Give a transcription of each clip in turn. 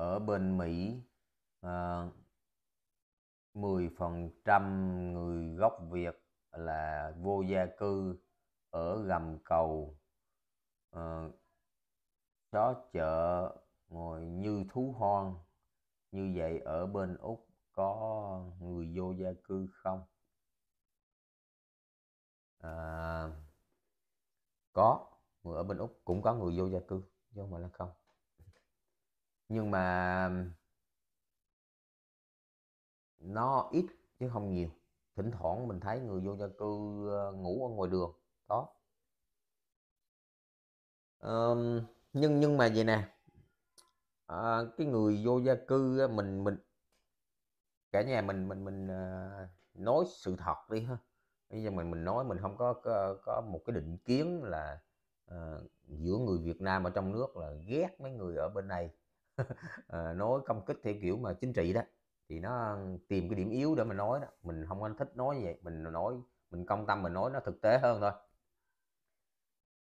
ở bên Mỹ à, ờ, 10% người gốc Việt là vô gia cư ở gầm cầu à, xó chợ ngồi như thú hoang như vậy ở bên Úc có người vô gia cư không à, có người ở bên úc cũng có người vô gia cư chứ không là không nhưng mà nó ít chứ không nhiều thỉnh thoảng mình thấy người vô gia cư ờ, ngủ ở ngoài đường đó um, nhưng nhưng mà vậy nè à, cái người vô gia cư mình mình cả nhà mình mình mình ờ, nói sự thật đi ha bây giờ mình mình nói mình không có có, có một cái định kiến là uh, giữa người Việt Nam ở trong nước là ghét mấy người ở bên này Ờ, nói công kích theo kiểu mà chính trị đó thì nó tìm cái điểm yếu để mà nói đó mình không anh thích nói như vậy mình nói mình công tâm mình nói nó thực tế hơn thôi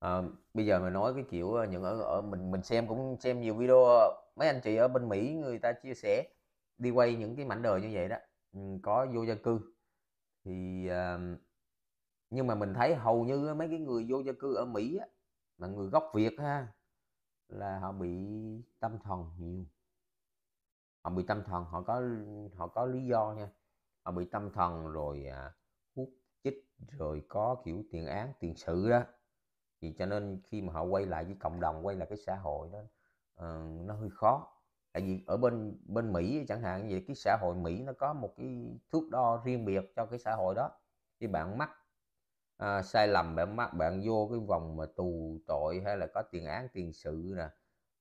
à, bây giờ mình nói cái kiểu ờ, những ở, ở mình mình xem cũng xem nhiều video mấy anh chị ở bên Mỹ người ta chia sẻ đi quay những cái mảnh đời như vậy đó ừ, có vô gia cư thì à, nhưng mà mình thấy hầu như mấy cái người vô gia cư ở Mỹ á, mà người gốc Việt ha là họ bị tâm thần nhiều họ bị tâm thần họ có họ có lý do nha họ bị tâm thần rồi à, hút chích rồi có kiểu tiền án tiền sự đó vì cho nên khi mà họ quay lại với cộng đồng quay lại cái xã hội đó uh, nó hơi khó tại vì ở bên bên Mỹ chẳng hạn vậy cái xã hội Mỹ nó có một cái thước đo riêng biệt cho cái xã hội đó khi bạn mắc à, sai lầm bạn mắc bạn vô cái vòng mà tù tội hay là có tiền án tiền sự nè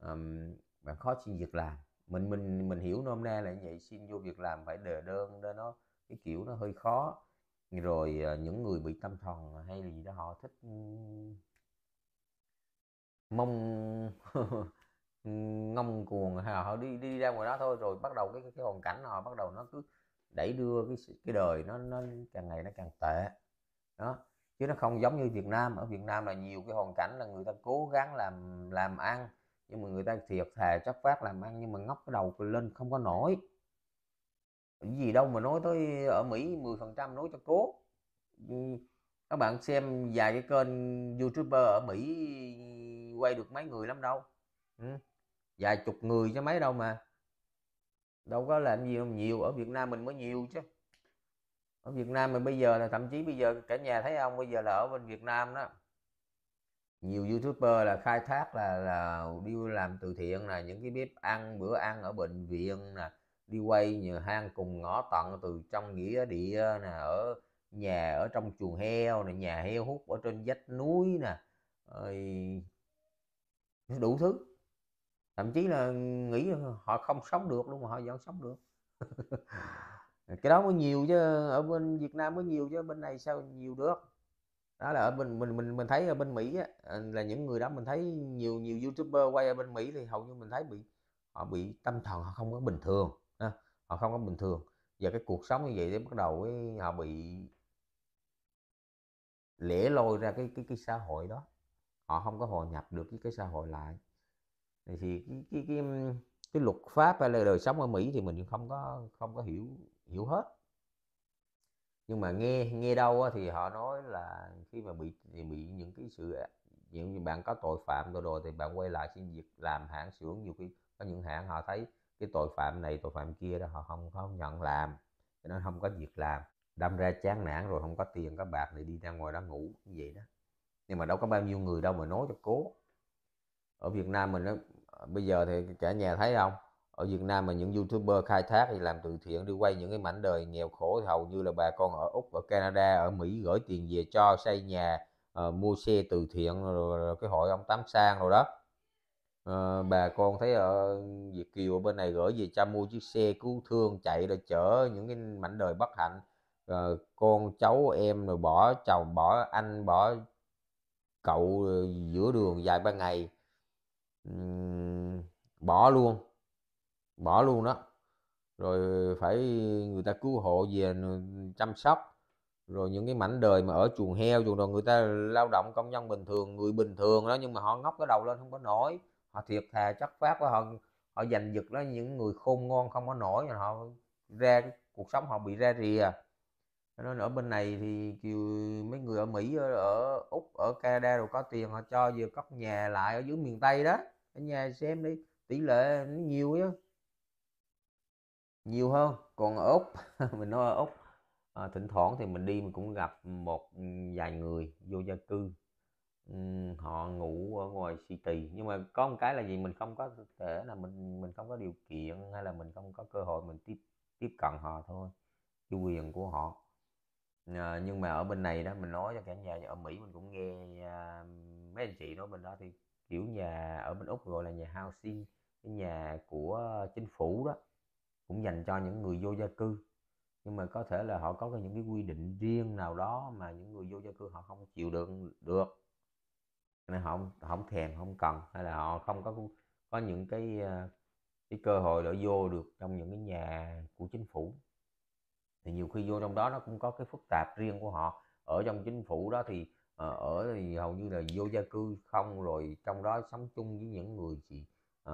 um, bạn khó xin việc làm mình mình mình hiểu nôm na là như vậy xin vô việc làm phải đề đơn đó nó cái kiểu nó hơi khó rồi ờ, những người bị tâm thần hay gì đó họ thích mong ngông cuồng à, họ đi đi ra ngoài đó thôi rồi bắt đầu cái cái hoàn cảnh họ bắt đầu nó cứ đẩy đưa cái cái đời nó nó càng ngày nó càng tệ đó chứ nó không giống như Việt Nam ở Việt Nam là nhiều cái hoàn cảnh là người ta cố gắng làm làm ăn nhưng mà người ta thiệt thà chất phát làm ăn nhưng mà ngóc cái đầu lên không có nổi cái gì đâu mà nói tới ở Mỹ 10% nói cho cố các bạn xem vài cái kênh youtuber ở Mỹ quay được mấy người lắm đâu ừ. vài chục người cho mấy đâu mà đâu có làm gì không nhiều ở Việt Nam mình mới nhiều chứ ở Việt Nam mình bây giờ là thậm chí bây giờ cả nhà thấy ông bây giờ là ở bên Việt Nam đó nhiều youtuber là khai thác là là đi làm từ thiện là những cái bếp ăn bữa ăn ở bệnh viện nè đi quay nhà hang cùng ngõ tận từ trong nghĩa địa nè ở nhà ở trong chuồng heo nè nhà heo hút ở trên vách núi nè đủ thứ thậm chí là nghĩ họ không sống được luôn mà họ vẫn sống được Ờ, cái đó mới nhiều chứ ở bên Việt Nam mới nhiều chứ bên này sao nhiều được đó là ở bên mình mình mình thấy ở bên Mỹ á, ờ, là những người đó mình thấy nhiều nhiều youtuber quay ở bên Mỹ thì hầu như mình thấy bị họ bị tâm thần họ không có bình thường họ không có bình thường và cái cuộc sống như vậy thì bắt đầu ấy, họ bị lẻ lôi ra cái cái cái xã hội đó họ không có hòa nhập được với cái xã hội lại thì cái cái cái, cái luật pháp hay là đời sống ở Mỹ thì mình không có không có hiểu hiểu hết nhưng mà nghe nghe đâu thì họ nói là khi mà bị bị những cái sự những như bạn có tội phạm rồi rồi thì bạn quay lại xin việc làm hãng xưởng nhiều khi có những hãng họ thấy cái tội phạm này tội phạm kia đó họ không không nhận làm cho nên không có việc làm đâm ra chán nản rồi không có tiền có bạc thì đi ra ngoài đó ngủ như vậy đó nhưng mà đâu có bao nhiêu người đâu mà nói cho cố ở Việt Nam mình đó, bây giờ thì cả nhà thấy không ở Việt Nam mà những youtuber khai thác thì làm từ thiện đi quay những cái mảnh đời nghèo khổ hầu như là bà con ở Úc ở Canada ở Mỹ gửi tiền về cho xây nhà uh, mua xe từ thiện rồi, rồi, rồi cái hội ông Tám Sang rồi đó uh, bà con thấy ở Việt Kiều ở bên này gửi về cha mua chiếc xe cứu thương chạy rồi chở những cái mảnh đời bất hạnh uh, con cháu em rồi bỏ chồng bỏ anh bỏ cậu giữa đường dài ba ngày uhm, bỏ luôn bỏ luôn đó rồi phải người ta cứu hộ về chăm sóc rồi những cái mảnh đời mà ở chuồng heo chuồng đồ người ta lao động công nhân bình thường người bình thường đó nhưng mà họ ngóc cái đầu lên không có nổi họ thiệt thà chất phát và họ họ giành giật đó những người khôn ngoan không có nổi rồi họ ra cuộc sống họ bị ra rìa nên ở bên này thì kiều mấy người ở mỹ ở, ở úc ở canada rồi có tiền họ cho về cất nhà lại ở dưới miền tây đó ở nhà xem đi tỷ lệ nó nhiều chứ nhiều hơn còn ở úc mình nói ở úc à, thỉnh thoảng thì mình đi mình cũng gặp một vài người vô gia cư uhm, họ ngủ ở ngoài city nhưng mà có một cái là gì mình không có thể là mình mình không có điều kiện hay là mình không có cơ hội mình tiếp tiếp cận họ thôi cái quyền của họ à, nhưng mà ở bên này đó mình nói cho cả nhà ở mỹ mình cũng nghe à, mấy anh chị nói bên đó thì kiểu nhà ở bên úc gọi là nhà housing cái nhà của chính phủ đó cũng dành cho những người vô gia cư nhưng mà có thể là họ có những cái quy định riêng nào đó mà những người vô gia cư họ không chịu được được nên họ không, thèm không cần hay là họ không có có những cái ờ, cái cơ hội để vô được trong những cái nhà của chính phủ thì nhiều khi vô trong đó nó cũng có cái phức tạp riêng của họ ở trong chính phủ đó thì ờ, ở thì hầu như là vô gia cư không rồi trong đó sống chung với những người chỉ uh,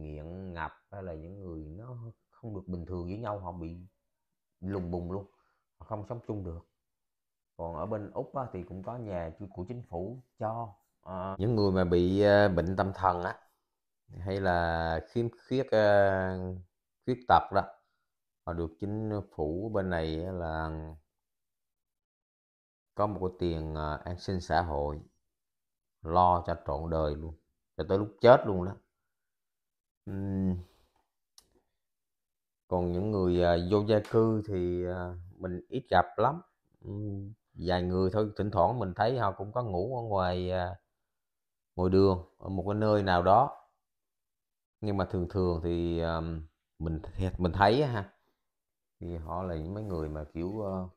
nghiện ngập hay là những người nó không được bình thường với nhau họ bị lùng bùng luôn họ không sống chung được còn ở bên úc á, thì cũng có nhà của chính phủ cho à, những người mà bị uh, bệnh tâm thần á hay là khiếm khuyết uh, khuyết tật đó họ được chính phủ bên này là có một cái tiền an sinh xã hội lo cho trọn đời luôn cho tới lúc chết luôn đó uhm còn những người uh, vô gia cư thì uh, mình ít gặp lắm vài người thôi thỉnh thoảng mình thấy họ cũng có ngủ ở ngoài uh, ngoài đường ở một cái nơi nào đó nhưng mà thường thường thì um, mình mình thấy ha thì họ là những mấy người mà kiểu uh,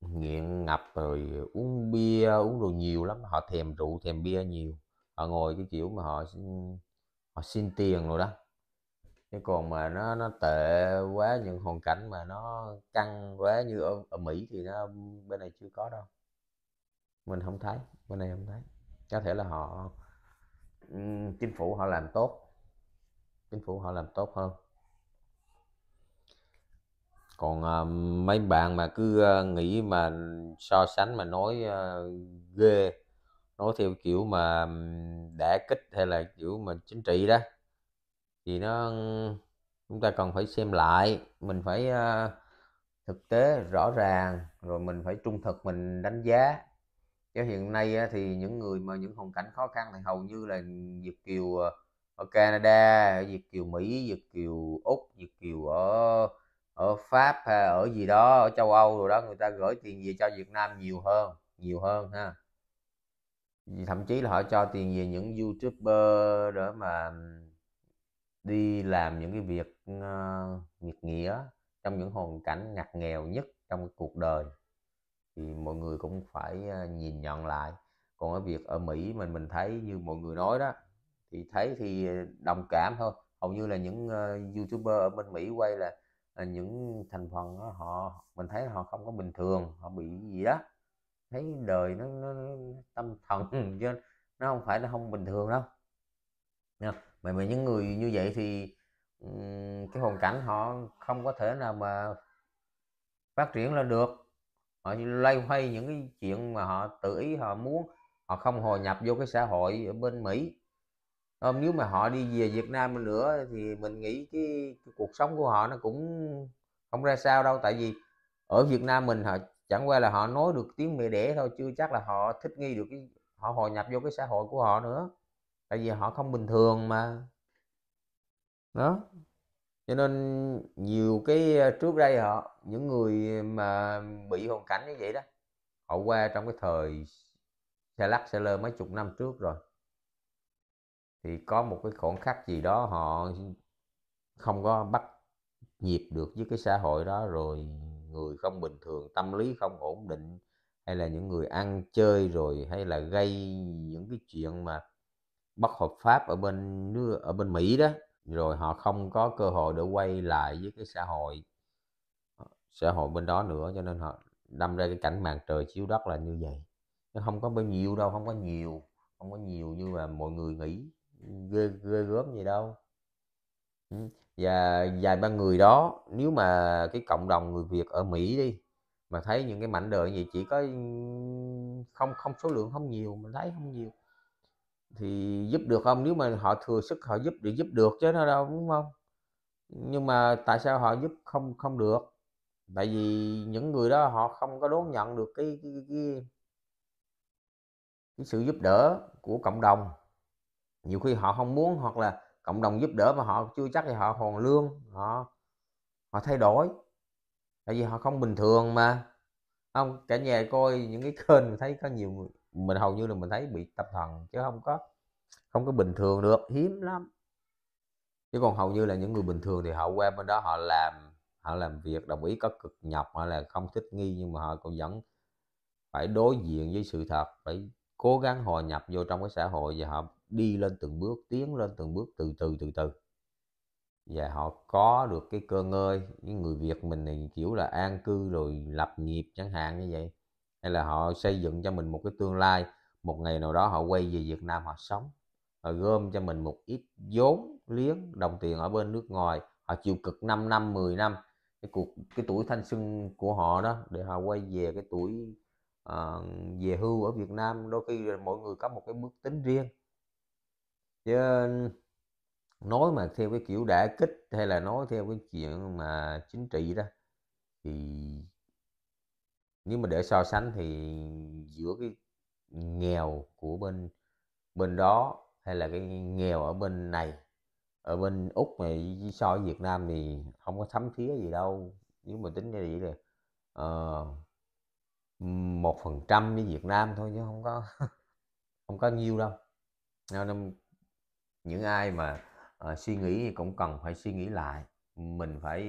nghiện ngập rồi uống bia uống đồ nhiều lắm họ thèm rượu thèm bia nhiều họ ngồi cái kiểu mà họ họ xin tiền rồi đó chứ còn mà nó nó tệ quá những hoàn cảnh mà nó căng quá như ở, ở Mỹ thì nó bên này chưa có đâu mình không thấy bên này không thấy có thể là họ chính phủ họ làm tốt chính phủ họ làm tốt hơn còn uh, mấy bạn mà cứ uh, nghĩ mà so sánh mà nói uh, ghê nói theo kiểu mà um, đã kích hay là kiểu mà chính trị đó thì nó chúng ta cần phải xem lại mình phải uh, thực tế rõ ràng rồi mình phải trung thực mình đánh giá chứ hiện nay thì những người mà những hoàn cảnh khó khăn thì hầu như là Việt kiều ờ, ở Canada, Việt kiều Mỹ, Việt kiều Úc, Việt kiều ở ở Pháp ở gì đó ở châu Âu rồi đó người ta gửi tiền về cho Việt Nam nhiều hơn nhiều hơn ha thậm chí là họ cho tiền về những youtuber đó mà đi làm những cái việc uh, nghĩa trong những hoàn cảnh ngặt nghèo nhất trong cái cuộc đời thì mọi người cũng phải uh, nhìn nhận lại còn ở việc ở Mỹ mình mình thấy như mọi người nói đó thì thấy thì đồng cảm thôi hầu như là những uh, youtuber ở bên Mỹ quay là, là những thành phần đó, họ mình thấy họ không có bình thường họ bị gì đó thấy đời nó, nó, nó tâm thần chứ nó không phải là không bình thường đâu nha mà mà những người như vậy thì cái hoàn cảnh họ không có thể nào mà phát triển lên được họ lay hoay những cái chuyện mà họ tự ý họ muốn họ không hòa nhập vô cái xã hội ở bên Mỹ không, ờ, nếu mà họ đi về Việt Nam nữa thì mình nghĩ cái, cái cuộc sống của họ nó cũng không ra sao đâu tại vì ở Việt Nam mình họ chẳng qua là họ nói được tiếng mẹ đẻ thôi chưa chắc là họ thích nghi được cái họ hòa nhập vô cái xã hội của họ nữa tại vì họ không bình thường mà đó cho nên nhiều cái ờ, trước đây họ những người mà bị hoàn cảnh như vậy đó họ qua trong cái thời xe lắc xe lơ mấy chục năm trước rồi thì có một cái khoảnh khắc gì đó họ không có bắt nhịp được với cái xã hội đó rồi người không bình thường tâm lý không ổn định hay là những người ăn chơi rồi hay là gây những cái chuyện mà bất hợp pháp ở bên ở bên Mỹ đó rồi họ không có cơ hội để quay lại với cái xã hội ờ, xã hội bên đó nữa cho nên họ đâm ra cái cảnh màn trời chiếu đất là như vậy nó không có bao nhiêu đâu không có nhiều không có nhiều như mà mọi người nghĩ ghê ghê gớm gì đâu và vài ba người đó nếu mà cái cộng đồng người Việt ở Mỹ đi mà thấy những cái mảnh đời gì chỉ có không không số lượng không nhiều mình thấy không nhiều thì giúp được không nếu mà họ thừa sức họ giúp thì giúp được chứ nó đâu đúng không nhưng mà tại sao họ giúp không không được tại vì những người đó họ không có đón nhận được cái cái, cái, cái sự giúp đỡ của cộng đồng nhiều khi họ không muốn hoặc là cộng đồng giúp đỡ mà họ chưa chắc thì họ hoàn lương họ họ thay đổi tại vì họ không bình thường mà không cả nhà coi những cái kênh thấy có nhiều người mình hầu như là mình thấy bị tâm thần chứ không có không có bình thường được hiếm lắm chứ còn hầu như là những người bình thường thì họ qua bên đó họ làm họ làm việc đồng ý có cực nhọc họ là không thích nghi nhưng mà họ cũng vẫn phải đối diện với sự thật phải cố gắng hòa nhập vô trong cái xã hội và họ đi lên từng bước tiến lên từng bước từ từ từ từ và họ có được cái cơ ngơi những người việt mình thì kiểu là an cư rồi lập nghiệp chẳng hạn như vậy hay là họ xây dựng cho mình một cái tương lai một ngày nào đó họ quay về Việt Nam họ sống họ gom cho mình một ít vốn liếng đồng tiền ở bên nước ngoài họ chịu cực 5 năm 10 năm cái cuộc cái tuổi thanh xuân của họ đó để họ quay về cái tuổi uh, về hưu ở Việt Nam đôi khi mỗi người có một cái bước tính riêng chứ nói mà theo cái kiểu đả kích hay là nói theo cái chuyện mà chính trị đó thì nếu mà để so sánh thì giữa cái nghèo của bên bên đó hay là cái nghèo ở bên này ở bên úc này so với việt nam thì không có thấm thía gì đâu nếu mà tính như vậy là ờ, một phần trăm với việt nam thôi chứ không có không có nhiêu đâu nên những ai mà uh, suy nghĩ thì cũng cần phải suy nghĩ lại mình phải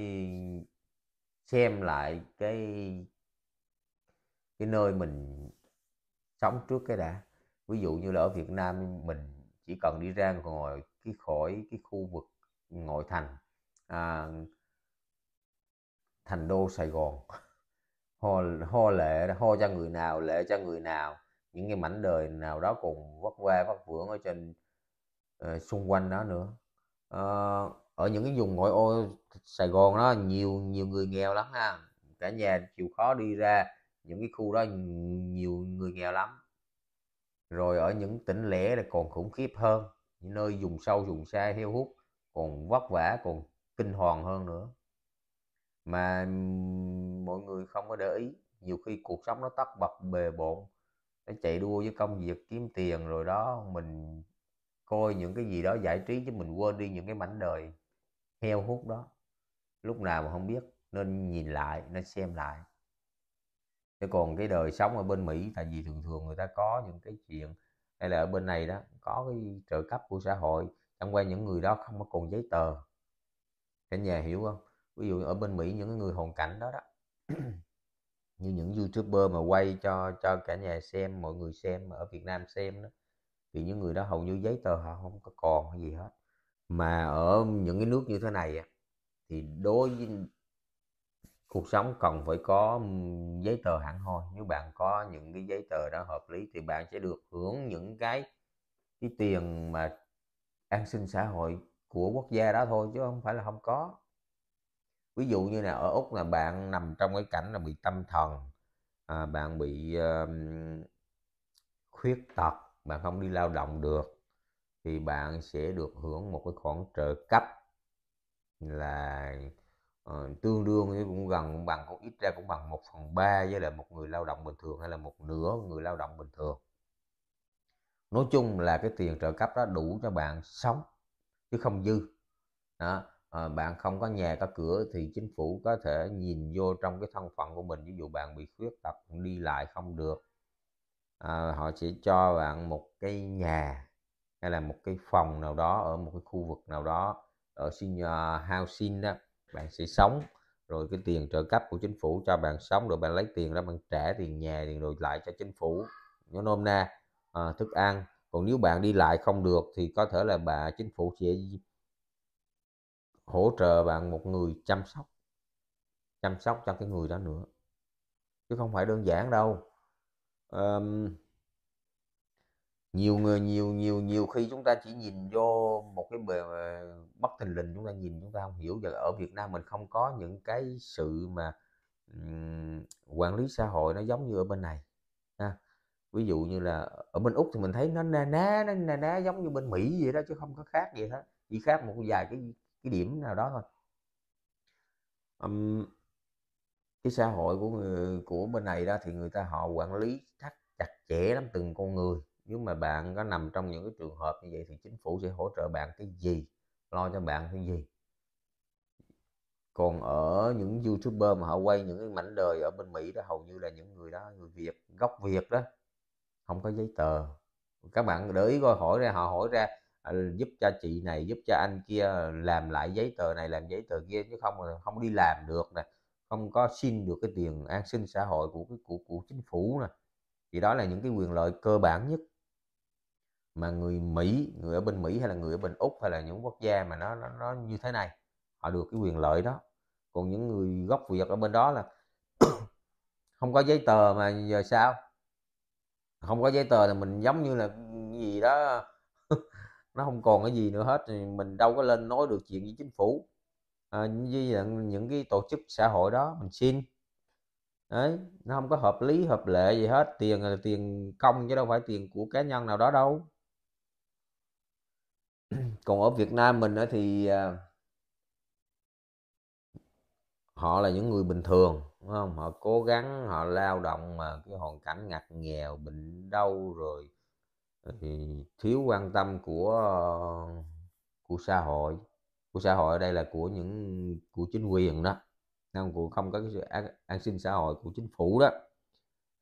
xem lại cái cái nơi mình sống trước cái đã ví dụ như là ở Việt Nam mình chỉ cần đi ra ngồi cái khỏi cái khu vực ngoại thành à, thành đô Sài Gòn ho, ho lệ ho cho người nào lệ cho người nào những cái mảnh đời nào đó cùng vất qua vất vưởng ở trên uh, xung quanh đó nữa uh, ở những cái vùng ngoại ô Sài Gòn đó nhiều nhiều người nghèo lắm ha cả nhà chịu khó đi ra những cái khu đó nhiều người nghèo lắm rồi ở những tỉnh lẻ là còn khủng khiếp hơn những nơi dùng sâu dùng xa heo hút còn vất vả còn kinh hoàng hơn nữa mà mọi người không có để ý nhiều khi cuộc sống nó tắt bật bề bộn nó chạy đua với công việc kiếm tiền rồi đó mình coi những cái gì đó giải trí chứ mình quên đi những cái mảnh đời heo hút đó lúc nào mà không biết nên nhìn lại nên xem lại chứ còn cái đời sống ở bên Mỹ tại vì thường thường người ta có những cái chuyện hay là ở bên này đó có cái trợ cấp của xã hội chẳng qua những người đó không có còn giấy tờ cả nhà hiểu không ví dụ ở bên Mỹ những người hoàn cảnh đó đó như những youtuber mà quay cho cho cả nhà xem mọi người xem ở Việt Nam xem đó thì những người đó hầu như giấy tờ họ không có còn gì hết mà ở những cái nước như thế này thì đối với cuộc sống cần phải có giấy tờ hẳn hoi nếu bạn có những cái giấy tờ đó hợp lý thì bạn sẽ được hưởng những cái cái tiền mà an sinh xã hội của quốc gia đó thôi chứ không phải là không có ví dụ như là ở úc là bạn nằm trong cái cảnh là bị tâm thần à, bạn bị uh, khuyết tật bạn không đi lao động được thì bạn sẽ được hưởng một cái khoản trợ cấp là uh, tương đương với cũng gần bằng cũng ít ra cũng bằng 1 phần 3 với lại một người lao động bình thường hay là một nửa người lao động bình thường nói chung là cái tiền trợ cấp đó đủ cho bạn sống chứ không dư đó. À, bạn không có nhà có cửa thì chính phủ có thể nhìn vô trong cái thân phận của mình ví dụ bạn bị khuyết tật đi lại không được à, họ sẽ cho bạn một cái nhà hay là một cái phòng nào đó ở một cái khu vực nào đó ở senior housing đó bạn sẽ sống rồi cái tiền trợ cấp của chính phủ cho bạn sống rồi bạn lấy tiền đó bạn trả tiền nhà tiền rồi lại cho chính phủ nó nôm na à, thức ăn còn nếu bạn đi lại không được thì có thể là bà chính phủ sẽ hỗ trợ bạn một người chăm sóc chăm sóc cho cái người đó nữa chứ không phải đơn giản đâu um, nhiều người nhiều nhiều nhiều khi chúng ta chỉ nhìn vô một cái bề bất ờ, thình lình chúng ta nhìn chúng ta không hiểu giờ ở Việt Nam mình không có những cái sự mà um, quản lý xã hội nó giống như ở bên này ha ví dụ như là ở bên úc thì mình thấy nó na ná nó na ná giống như bên mỹ vậy đó chứ không có khác gì hết chỉ khác một vài cái cái điểm nào đó thôi um, cái xã hội của người của bên này đó thì người ta họ quản lý thắt chặt chẽ lắm từng con người nếu mà bạn có nằm trong những cái trường hợp như vậy thì chính phủ sẽ hỗ trợ bạn cái gì lo cho bạn cái gì còn ở những youtuber mà họ quay những cái mảnh đời ở bên mỹ đó hầu như là những người đó người việt gốc việt đó không có giấy tờ các bạn để ý coi hỏi ra họ hỏi ra à, giúp cho chị này giúp cho anh kia làm lại giấy tờ này làm giấy tờ kia chứ không không đi làm được nè không có xin được cái tiền an sinh xã hội của của của chính phủ nè thì đó là những cái quyền lợi cơ bản nhất mà người Mỹ người ở bên Mỹ hay là người ở bên Úc hay là những quốc gia mà nó nó, nó như thế này họ được cái quyền lợi đó còn những người gốc Việt ở bên đó là không có giấy tờ mà giờ sao không có giấy tờ là mình giống như là gì đó nó không còn cái gì nữa hết thì mình đâu có lên nói được chuyện với chính phủ à, những những cái tổ chức xã hội đó mình xin đấy nó không có hợp lý hợp lệ gì hết tiền là tiền công chứ đâu phải tiền của cá nhân nào đó đâu còn ở Việt Nam mình thì à, họ là những người bình thường đúng không họ cố gắng họ lao động mà cái hoàn cảnh ngặt nghèo bệnh đau rồi thì thiếu quan tâm của của xã hội của xã hội ở đây là của những của chính quyền đó nên của không có cái sự an, an sinh xã hội của chính phủ đó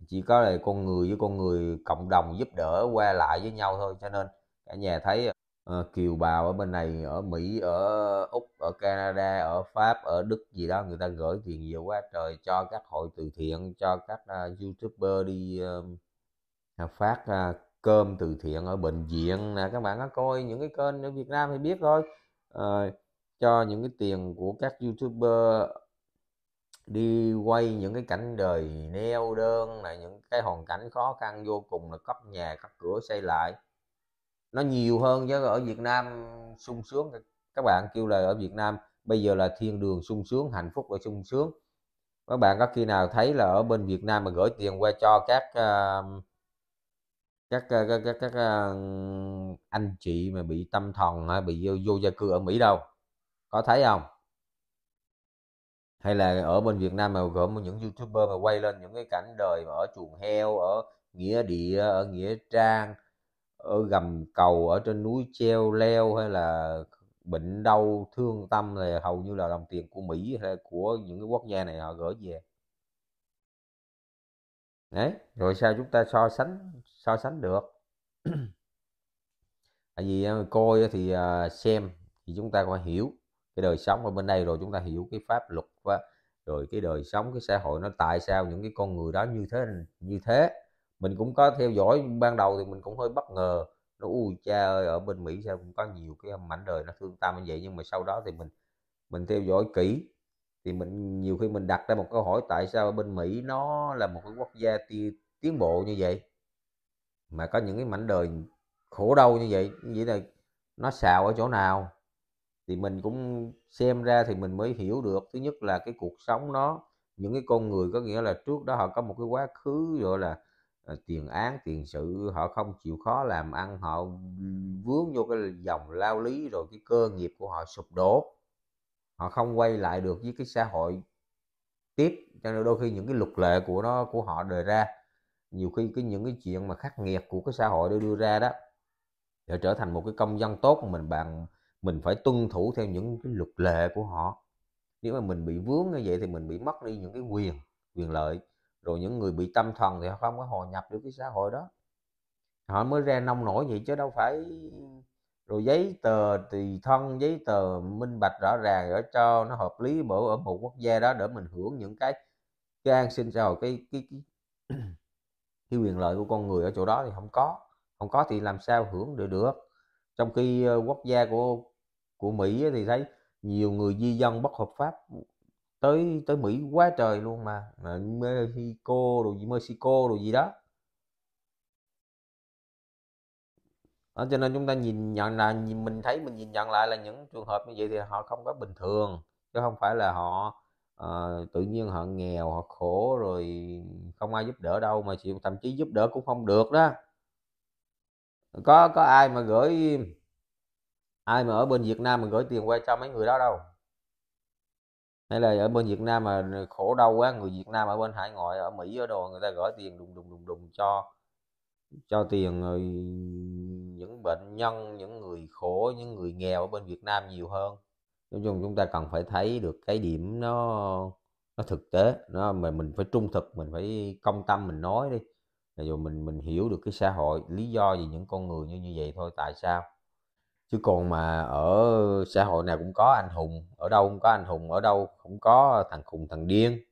chỉ có là con người với con người cộng đồng giúp đỡ qua lại với nhau thôi cho nên cả nhà thấy Ờ, kiều bào ở bên này ở mỹ ở úc ở canada ở pháp ở đức gì đó người ta gửi tiền nhiều quá trời cho các hội từ thiện cho các uh, youtuber đi uh, phát uh, cơm từ thiện ở bệnh viện nè các bạn có coi những cái kênh ở việt nam thì biết thôi uh, cho những cái tiền của các youtuber đi quay những cái cảnh đời neo đơn là những cái hoàn cảnh khó khăn vô cùng là cấp nhà cấp cửa xây lại nó nhiều hơn chứ ở Việt Nam sung sướng các bạn kêu là ở Việt Nam bây giờ là thiên đường sung sướng hạnh phúc và sung sướng các bạn có khi nào thấy là ở bên Việt Nam mà gửi tiền qua cho các uh, các các các, các ờ, anh chị mà bị tâm thần hay bị vô, vô gia cư ở Mỹ đâu có thấy không hay là ở bên Việt Nam mà gồm những youtuber mà quay lên những cái cảnh đời mà ở chuồng heo ở nghĩa địa ở nghĩa trang ở gầm cầu ở trên núi treo leo hay là bệnh đau thương tâm thì hầu như là đồng tiền của Mỹ hay của những cái quốc gia này họ gửi về đấy rồi sao chúng ta so sánh so sánh được tại vì ờ, coi thì ờ, xem thì chúng ta phải hiểu cái đời sống ở bên đây rồi chúng ta hiểu cái pháp luật và rồi cái đời sống cái xã hội nó tại sao những cái con người đó như thế như thế mình cũng có theo dõi ban đầu thì mình cũng hơi bất ngờ nó ui cha ơi ở bên mỹ sao cũng có nhiều cái mảnh đời nó thương tâm như vậy nhưng mà sau đó thì mình mình theo dõi kỹ thì mình nhiều khi mình đặt ra một câu hỏi tại sao bên mỹ nó là một cái quốc gia ti, tiến bộ như vậy mà có những cái mảnh đời khổ đau như vậy như vậy là nó xào ở chỗ nào thì mình cũng xem ra thì mình mới hiểu được thứ nhất là cái cuộc sống nó những cái con người có nghĩa là trước đó họ có một cái quá khứ gọi là Ờ, tiền án tiền sự họ không chịu khó làm ăn họ vướng vô cái dòng lao lý rồi cái cơ nghiệp của họ sụp đổ họ không quay lại được với cái xã hội tiếp cho nên đôi khi những cái luật lệ của nó của họ đề ra nhiều khi cái những cái chuyện mà khắc nghiệt của cái xã hội đưa đưa ra đó để trở thành một cái công dân tốt mình bằng mình phải tuân thủ theo những cái luật lệ của họ nếu mà mình bị vướng như vậy thì mình bị mất đi những cái quyền quyền lợi rồi những người bị tâm thần thì họ không có hòa nhập được cái xã hội đó họ mới ra nông nổi vậy chứ đâu phải rồi giấy tờ tùy thân giấy tờ minh bạch rõ ràng để cho nó hợp lý bộ ở một quốc gia đó để mình hưởng những cái cái an sinh xã hội cái cái cái, cái quyền lợi của con người ở chỗ đó thì không có không có thì làm sao hưởng được được trong khi ờ, quốc gia của của Mỹ thì thấy nhiều người di dân bất hợp pháp tới tới Mỹ quá trời luôn mà Mexico rồi gì Mexico rồi gì đó đó, cho nên chúng ta nhìn nhận là mình thấy mình nhìn nhận lại là những trường hợp như vậy thì họ không có bình thường chứ không phải là họ uh, tự nhiên họ nghèo họ khổ rồi không ai giúp đỡ đâu mà chịu thậm chí giúp đỡ cũng không được đó có có ai mà gửi ai mà ở bên Việt Nam mà gửi tiền qua cho mấy người đó đâu hay là ở bên Việt Nam mà khổ đau quá người Việt Nam ở bên hải ngoại ở Mỹ ở đồ người ta gửi tiền đùng đùng đùng đùng cho cho tiền rồi những bệnh nhân những người khổ những người nghèo ở bên Việt Nam nhiều hơn nói chung chúng ta cần phải thấy được cái điểm nó nó thực tế nó mà mình phải trung thực mình phải công tâm mình nói đi rồi mình mình hiểu được cái xã hội lý do về những con người như như vậy thôi tại sao chứ còn mà ở xã hội nào cũng có anh hùng ở đâu cũng có anh hùng ở đâu cũng có thằng khùng thằng điên